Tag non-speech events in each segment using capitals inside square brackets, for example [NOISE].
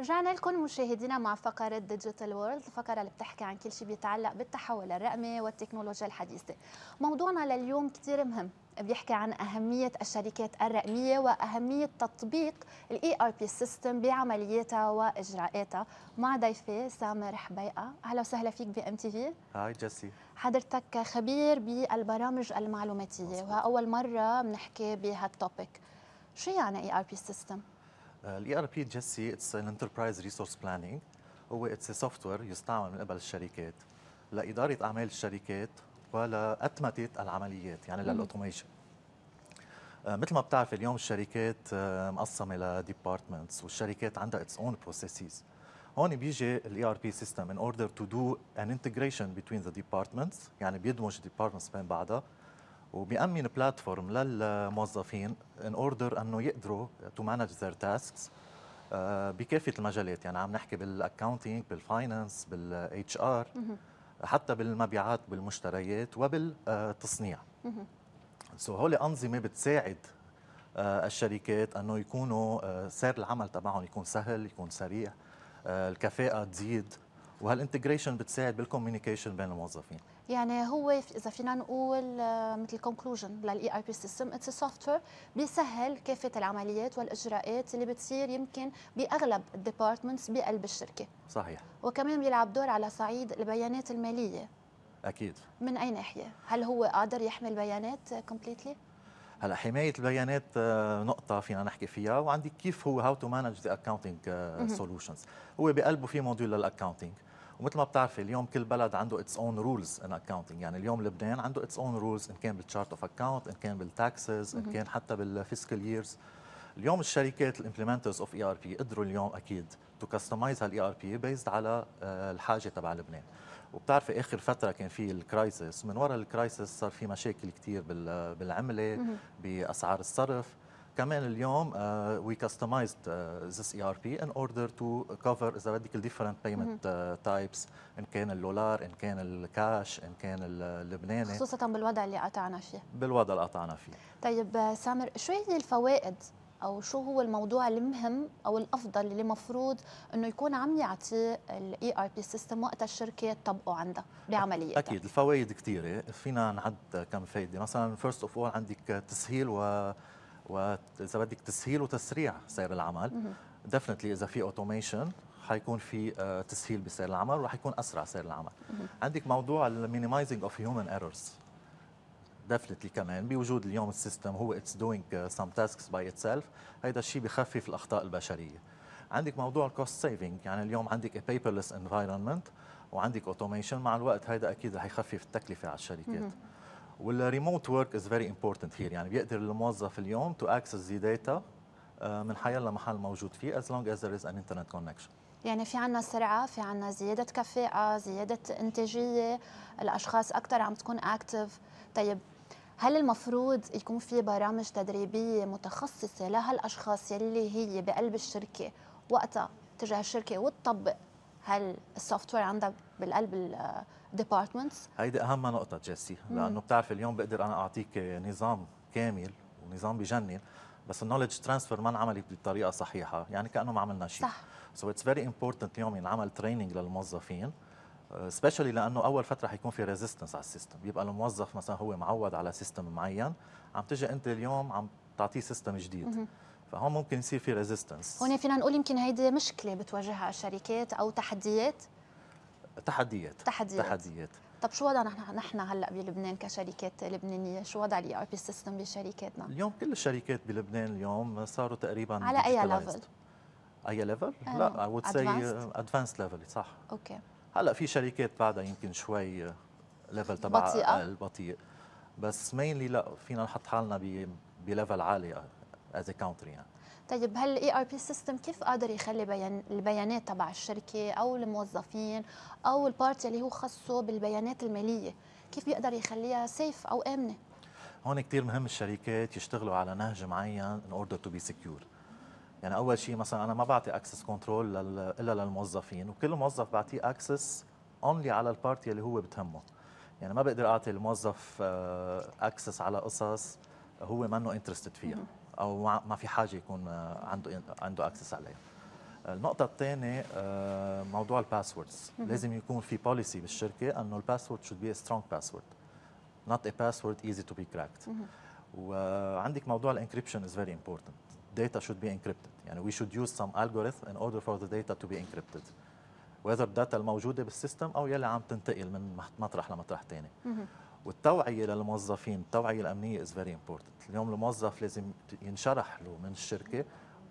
رجعنا لكم مشاهدينا مع فقرة ديجيتال وورلد الفقرة اللي بتحكي عن كل شيء بيتعلق بالتحول الرقمي والتكنولوجيا الحديثة موضوعنا لليوم كتير مهم بيحكي عن أهمية الشركات الرقمية وأهمية تطبيق الاي ار بي سيستم بعملياتها وإجراءاتها مع ضيفي سامر حبيقة أهلا وسهلا فيك بام تي في هاي جيسي حضرتك خبير بالبرامج المعلوماتية وأول مرة بنحكي بهالتوبيك شو يعني اي ار بي سيستم؟ الاي ار بي جيسي اتس ان انتربرايز ريسورس بلاننج هو it's a software يستعمل من قبل الشركات لاداره اعمال الشركات ولاتمته العمليات يعني للاوتوميشن آه، مثل ما بتعرف اليوم الشركات آه، مقسمه لديبارتمنتس والشركات عندها اتس اون بروسيسز هون بيجي الاي ار بي سيستم ان اوردر تو دو ان انتجريشن بتوين ذا ديبارتمنتس يعني بيدمج الديبارتمنتس بين بعضها وبيأمن بلاتفورم للموظفين ان اوردر انه يقدروا تو مانج ذير تاسكس بكافه المجالات يعني عم نحكي بالاكونتينج بالفاينانس بالاتش ار حتى بالمبيعات بالمشتريات وبالتصنيع آه، سو هول انظمه بتساعد آه، الشركات انه يكونوا آه، سير العمل تبعهم يكون سهل يكون سريع آه، الكفاءه تزيد وهالانتجريشن بتساعد بالكوميونيكيشن بين الموظفين يعني هو اذا فينا نقول مثل كونكلوجن للاي اي بي سيستم اتس سوفت وير بيسهل كافه العمليات والاجراءات اللي بتصير يمكن باغلب الديبارتمنتس بقلب الشركه صحيح وكمان بيلعب دور على صعيد البيانات الماليه اكيد من اي ناحيه هل هو قادر يحمل بيانات كومبليتلي هلا حمايه البيانات آه، نقطه فينا نحكي فيها وعندي كيف هو هاو تو مانج ذا اكونتنج سولوشنز هو بقلبه في موديول للاكونتنج ومثل ما بتعرفي اليوم كل بلد عنده اتس اون رولز ان اكونتنج يعني اليوم لبنان عنده اتس اون رولز ان كان بالتشارت اوف اكونت ان كان بالتاكسز ان كان حتى بالفيسكال ييرز اليوم الشركات الامبلمنترز اوف اي ار بي قدروا اليوم اكيد تو كاستمايز هالاي ار بي بيزد على آه، الحاجه تبع لبنان وبتعرفي اخر فتره كان في الكرايسس من وراء الكرايسس صار في مشاكل كثير بالعمله باسعار الصرف كمان اليوم وي كاستمايزد ذس اي ار بي ان اوردر تو كفر اذا بدك الديفرنت بيمنت تايبس ان كان الدولار ان كان الكاش ان كان اللبناني آه، خصوصا بالوضع اللي قطعنا فيه بالوضع اللي قطعنا فيه طيب آه، سامر شو هي الفوائد او شو هو الموضوع المهم او الافضل اللي مفروض انه يكون عم يعطيه الاي ار بي سيستم وقت الشركه تطبقه عندها بعمليتها اكيد الفوائد كثيره فينا نعد كم فائده مثلا فيرست اوف اول عندك تسهيل و واذا بدك تسهيل وتسريع سير العمل ديفنتلي اذا في اوتوميشن حيكون في آه، تسهيل بسير العمل وحيكون يكون اسرع سير العمل عندك موضوع المينيمايزنج اوف هيومن ايرورز ديفنتلي كمان بوجود اليوم السيستم هو اتس دوينج سام تاسكس باي اتسيلف هيدا الشيء بخفف الاخطاء البشريه عندك موضوع الكوست سيفنج يعني اليوم عندك بيبرلس انفايرمنت وعندك اوتوميشن مع الوقت هيدا اكيد رح يخفف التكلفه على الشركات والريموت ورك از فيري امبورتنت هير يعني بيقدر الموظف اليوم تو اكسس ذا داتا من حيلا محل موجود فيه از لونج از ذير از ان انترنت كونكشن يعني في عنا سرعة في عنا زيادة كفاءة زيادة انتاجية الأشخاص أكثر عم تكون أكتف طيب هل المفروض يكون في برامج تدريبيه متخصصه لهالاشخاص يلي هي بقلب الشركه وقتها ترجع الشركه وتطبق هل السوفت وير عندها بالقلب الديبارتمنتس هيدي اهم نقطه جيسي لانه بتعرف اليوم بقدر انا اعطيك نظام كامل ونظام بجنن بس النولج ترانسفير ما انعملت بالطريقه الصحيحه يعني كانه ما عملنا شيء صح سو اتس فيري امبورتنت اليوم ينعمل تريننج للموظفين سبيشالي لانه اول فتره حيكون في ريزيستنس على السيستم بيبقى الموظف مثلا هو معود على سيستم معين عم تجي انت اليوم عم تعطيه سيستم جديد فهون ممكن يصير في ريزيستنس هون فينا نقول يمكن هيدي مشكله بتواجهها الشركات او تحديات تحديات تحديات, تحديات. طب شو وضعنا نحن نحن هلا بلبنان كشركات لبنانيه شو وضع الاي ار بي سيستم بشركاتنا اليوم كل الشركات بلبنان اليوم صاروا تقريبا على اي ليفل اي ليفل آه، لا اي وود سي ادفانس ليفل صح اوكي هلا في شركات بعدها يمكن شوي ليفل آه، تبع بطيئه البطيء آه، بس مينلي لا فينا نحط حالنا بليفل عالي از آه، كونتري يعني طيب هل الاي ار بي سيستم كيف قادر يخلي بيان البيانات تبع الشركه او الموظفين او البارتي اللي هو خصه بالبيانات الماليه كيف بيقدر يخليها سيف او امنه هون كثير مهم الشركات يشتغلوا على نهج معين ان اوردر تو بي secure يعني اول شيء مثلا انا ما بعطي اكسس كنترول الا للموظفين وكل موظف بعطيه اكسس اونلي على البارتي اللي هو بتهمه يعني ما بقدر اعطي الموظف اكسس آه، على قصص هو منه انترستد فيها او ما في حاجه يكون آه، عنده عنده اكسس عليها النقطه الثانيه آه، موضوع الباسوردز لازم يكون في بوليسي بالشركه انه الباسورد شود بي سترونج باسورد نوت ا باسورد ايزي تو بي كراكت وعندك موضوع الانكريبشن از فيري امبورتنت data should be encrypted يعني we should use some algorithm in order for the data to be encrypted whether data الموجوده بالسيستم او يلي عم تنتقل من مطرح لمطرح ثاني والتوعيه للموظفين التوعيه الامنيه is very important اليوم الموظف لازم ينشرح له من الشركه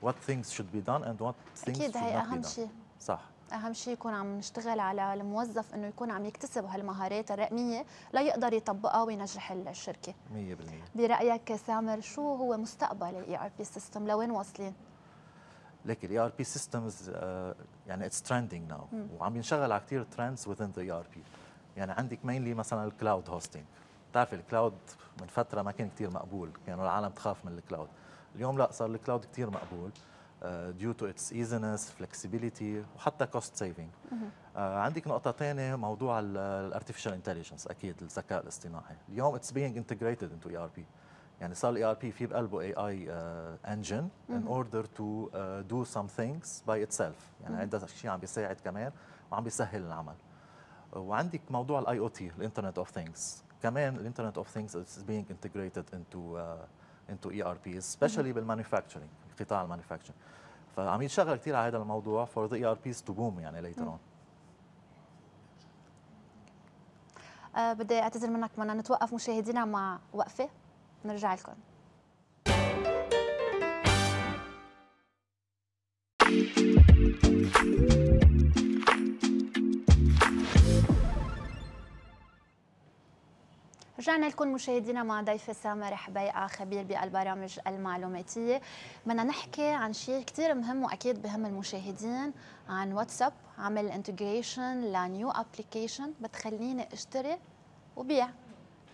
what things should be done and what things should not be done اكيد هي اهم شيء صح اهم شيء يكون عم نشتغل على الموظف انه يكون عم يكتسب هالمهارات الرقميه ليقدر يطبقها وينجح الشركه 100% برايك سامر شو هو مستقبل الاي ار بي سيستم لوين واصلين ليك الاي ار بي سيستمز يعني اتس ترندنج ناو وعم ينشغل على كثير ترندز اي ار بي يعني عندك مينلي مثلا الكلاود هوستنج بتعرفي الكلاود من فتره ما كان كثير مقبول كانوا يعني العالم تخاف من الكلاود اليوم لا صار الكلاود كثير مقبول آه، due to its easiness, flexibility وحتى cost saving. آه، عندك نقطة ثانية موضوع ال artificial intelligence أكيد الذكاء الاصطناعي. اليوم it's being integrated into ERP. يعني صار الاي ار بي في بقلبه اي اي انجن ان اوردر تو دو سم ثينكس باي اتسيلف يعني عنده شيء عم بيساعد كمان وعم بيسهل العمل وعندك موضوع الاي او تي الانترنت اوف ثينكس كمان الانترنت اوف ثينكس از بينج انتجريتد انتو انتو اي ار بي سبيشلي بالمانيفاكتشرينج قطاع المانيفاكتشر فعم يتشغل كثير على هذا الموضوع فور ذا اي ار بيز تو بوم يعني ليتر اون آه، بدي اعتذر منك بدنا نتوقف مشاهدينا مع وقفه نرجع لكم thank you رجعنا لكم مشاهدينا مع ضيف سامر حبيقه خبير بالبرامج المعلوماتيه بدنا نحكي عن شيء كثير مهم واكيد بهم المشاهدين عن واتساب عمل انتجريشن لنيو ابلكيشن بتخليني اشتري وبيع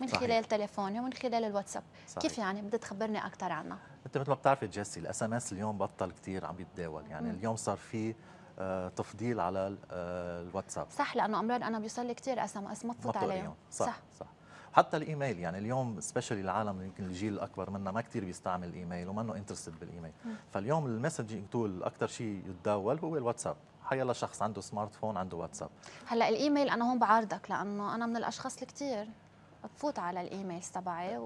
من صحيح. خلال تليفوني ومن خلال الواتساب صحيح. كيف يعني بدك تخبرني اكثر عنها انت مثل ما بتعرفي جيسي الاس ام اس اليوم بطل كثير عم يتداول يعني م. اليوم صار في آه، تفضيل على آه، الواتساب صح لانه امرار انا بيوصل لي كثير اس ام اس ما بفوت عليهم صح صح, صح. حتى الايميل يعني اليوم سبيشلي العالم يمكن الجيل الاكبر منا ما كثير بيستعمل الايميل ومنه انترستد بالايميل فاليوم المسجنج تول اكثر شيء يتداول هو الواتساب حيلا شخص عنده سمارت فون عنده واتساب هلا الايميل انا هون بعارضك لانه انا من الاشخاص اللي كثير بفوت على الايميلز تبعي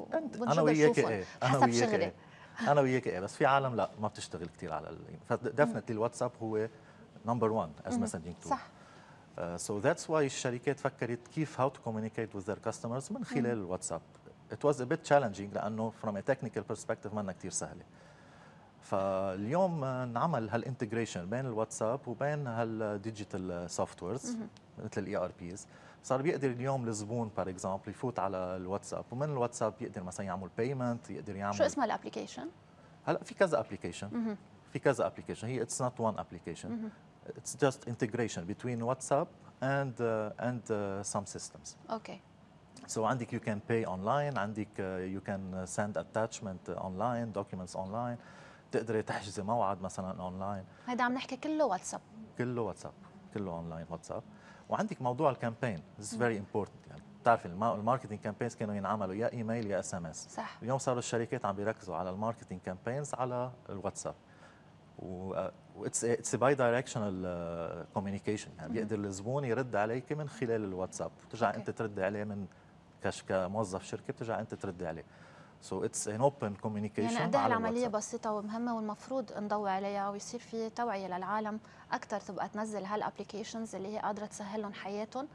انا وياك ايه [LAUGHS] انا وياك شغلي إيه. انا وياك ايه بس في عالم لا ما بتشتغل كثير على الايميل فدفنتلي الواتساب هو نمبر 1 از مسجنج تول صح سو ذاتس واي الشركات فكرت كيف هاو تو كوميونيكيت وذ ذير كاستمرز من خلال الواتساب. ات واز ا بيت تشالنجينج لأنه فروم ا تكنيكال برسبكتيف مانا كثير سهلة. فاليوم uh, نعمل هالانتجريشن بين الواتساب وبين هالديجيتال سوفت uh, ويرز مثل الاي ار بيز صار بيقدر اليوم الزبون بار اكزامبل يفوت على الواتساب ومن الواتساب بيقدر مثلا يعمل بيمنت يقدر يعمل شو اسمها الابلكيشن؟ هلا في كذا ابلكيشن في كذا ابلكيشن هي اتس نوت وان ابلكيشن it's just integration between WhatsApp and uh, and uh, some systems. Okay. So عندك you can pay online, عندك uh, you can uh, send attachment uh, online, documents online. تقدري تحجزي موعد مثلا اونلاين هيدا عم نحكي كله واتساب كله واتساب كله اونلاين واتساب وعندك موضوع الكامبين ذس فيري امبورتنت يعني بتعرفي الماركتينج كامبينز كانوا ينعملوا يا ايميل يا اس ام اس صح اليوم صاروا الشركات عم بيركزوا على الماركتينج كامبينز على الواتساب و اتس باي دايركشنال كوميونيكيشن يعني بيقدر الزبون يرد عليك من خلال الواتساب بترجع okay. انت تردي عليه من كش كموظف شركه بترجع انت تردي عليه سو اتس ان اوبن كوميونيكيشن يعني قد العمليه بسيطه ومهمه والمفروض نضوي عليها ويصير في توعيه للعالم اكثر تبقى تنزل هالابلكيشنز اللي هي قادره تسهل لهم حياتهم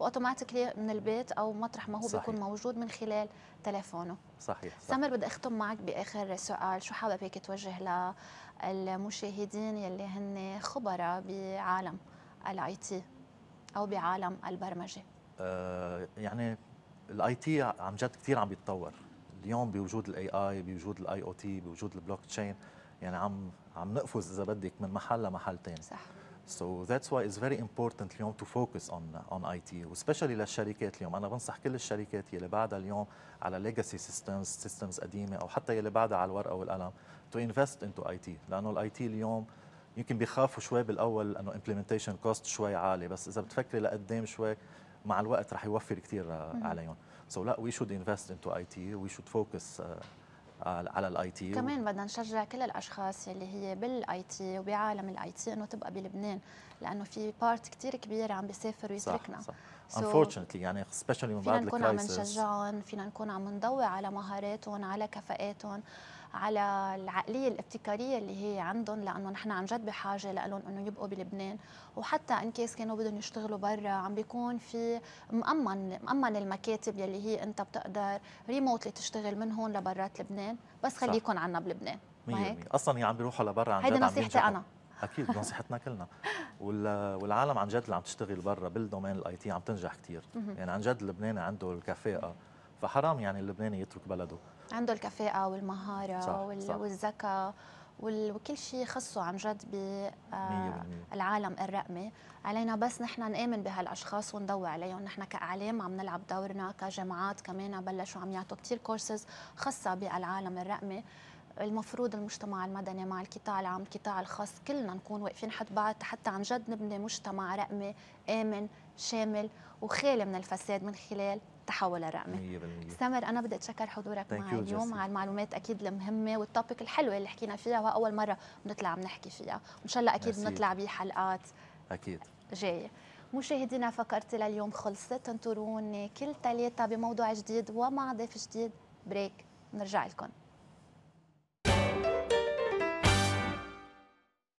واوتوماتيكلي من البيت او مطرح ما هو صحيح. بيكون موجود من خلال تليفونه صحيح, صحيح. سمر بدي اختم معك باخر سؤال شو حابب هيك توجه للمشاهدين يلي هن خبراء بعالم الاي تي او بعالم البرمجه آه يعني الاي تي عن جد كثير عم بيتطور اليوم بوجود الاي اي بوجود الاي او تي بوجود البلوك تشين يعني عم عم نقفز اذا بدك من محل لمحل ثاني صح So that's why it's very important اليوم to focus on on IT especially للشركات اليوم أنا بنصح كل الشركات يلي بعدها اليوم على legacy systems systems قديمة أو حتى يلي بعدها على الورقة والقلم to invest into IT لأنه الاي تي اليوم يمكن بيخافوا شوي بالأول أنه implementation cost شوي عالي بس إذا بتفكري لقدام شوي مع الوقت رح يوفر كثير آه، عليهم. So لا we should invest into IT we should focus uh, آه، على الاي تي كمان بدنا نشجع كل الاشخاص اللي هي بالاي تي وبعالم الاي تي انه تبقى بلبنان لانه في بارت كثير كبيره عم بيسافر ويتركنا صح صح so انفورشنتلي يعني سبيشلي من بعد الكرايسيس فينا نكون عم نشجعهم فينا نكون عم ندور على مهاراتهم على كفاءاتهم على العقليه الابتكاريه اللي هي عندهم لانه نحن عن جد بحاجه لهم انه يبقوا بلبنان وحتى ان كيس كانوا بدهم يشتغلوا برا عم بيكون في مأمن مأمن المكاتب يلي هي انت بتقدر ريموتلي تشتغل من هون لبرات لبنان بس خليكم عنا بلبنان ما هيك اصلا هي عم بيروحوا لبرا عن جد هيدي نصيحتي انا اكيد نصيحتنا كلنا [LAUGHS] والعالم عن جد اللي عم تشتغل برا بالدومين الاي تي عم تنجح كثير يعني عن جد اللبناني عنده الكفاءه فحرام يعني اللبناني يترك بلده عنده الكفاءة والمهارة صح وال... صح والذكاء وال... وكل شيء خصه عن جد بالعالم آه، الرقمي علينا بس نحن نآمن بهالأشخاص ونضوي عليهم نحن كأعلام عم نلعب دورنا كجامعات كمان بلشوا عم يعطوا كثير كورسز خاصة بالعالم الرقمي المفروض المجتمع المدني مع القطاع العام القطاع الخاص كلنا نكون واقفين حد بعض حتى عن جد نبني مجتمع رقمي آمن شامل وخالي من الفساد من خلال تحول الرقمي 100% سمر انا بدي اتشكر حضورك معي اليوم على المعلومات اكيد المهمه والتوبيك الحلوه اللي حكينا فيها واول مره بنطلع بنحكي فيها وان شاء الله اكيد بنطلع بحلقات اكيد جايه مشاهدينا فكرت لليوم خلصت انطروني كل ثلاثه بموضوع جديد ومع ضيف جديد بريك نرجع لكم